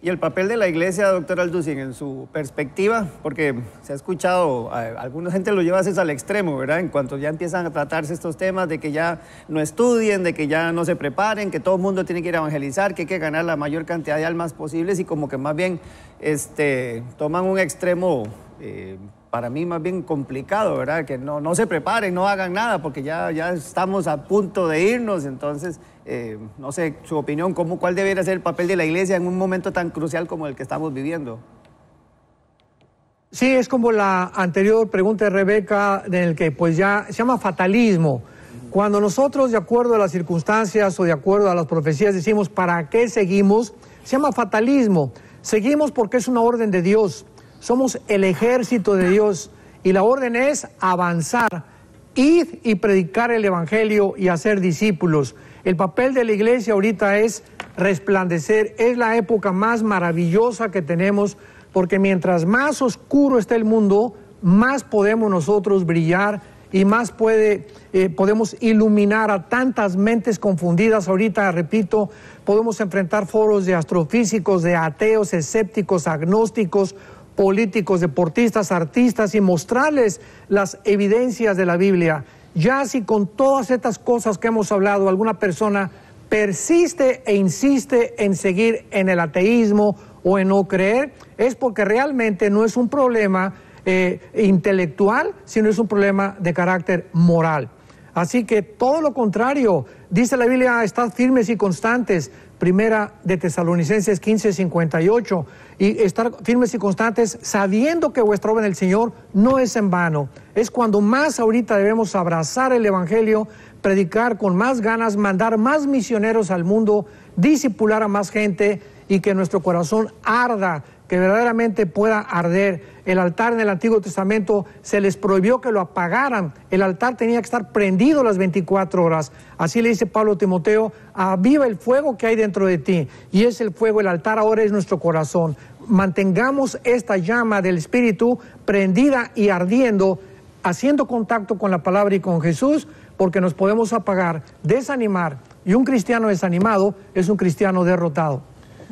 Y el papel de la iglesia, doctor Alducin, en su perspectiva, porque se ha escuchado, alguna gente lo lleva a al extremo, ¿verdad? En cuanto ya empiezan a tratarse estos temas de que ya no estudien, de que ya no se preparen, que todo el mundo tiene que ir a evangelizar, que hay que ganar la mayor cantidad de almas posibles y como que más bien este, toman un extremo eh, para mí más bien complicado, ¿verdad? Que no, no se preparen, no hagan nada, porque ya, ya estamos a punto de irnos. Entonces, eh, no sé, su opinión, ¿cuál debería ser el papel de la iglesia en un momento tan crucial como el que estamos viviendo? Sí, es como la anterior pregunta de Rebeca, en el que pues ya se llama fatalismo. Cuando nosotros, de acuerdo a las circunstancias o de acuerdo a las profecías, decimos, ¿para qué seguimos? Se llama fatalismo. Seguimos porque es una orden de Dios. Somos el ejército de Dios y la orden es avanzar, ir y predicar el Evangelio y hacer discípulos. El papel de la iglesia ahorita es resplandecer, es la época más maravillosa que tenemos, porque mientras más oscuro está el mundo, más podemos nosotros brillar y más puede, eh, podemos iluminar a tantas mentes confundidas. Ahorita, repito, podemos enfrentar foros de astrofísicos, de ateos, escépticos, agnósticos, políticos, deportistas, artistas y mostrarles las evidencias de la Biblia. Ya si con todas estas cosas que hemos hablado alguna persona persiste e insiste en seguir en el ateísmo o en no creer, es porque realmente no es un problema eh, intelectual, sino es un problema de carácter moral. Así que todo lo contrario, dice la Biblia, estad firmes y constantes, Primera de Tesalonicenses 15, 58, y estar firmes y constantes sabiendo que vuestra obra en el Señor no es en vano. Es cuando más ahorita debemos abrazar el Evangelio, predicar con más ganas, mandar más misioneros al mundo, disipular a más gente y que nuestro corazón arda que verdaderamente pueda arder. El altar en el Antiguo Testamento se les prohibió que lo apagaran. El altar tenía que estar prendido las 24 horas. Así le dice Pablo a Timoteo, aviva el fuego que hay dentro de ti. Y es el fuego, el altar ahora es nuestro corazón. Mantengamos esta llama del Espíritu prendida y ardiendo, haciendo contacto con la palabra y con Jesús, porque nos podemos apagar, desanimar. Y un cristiano desanimado es un cristiano derrotado.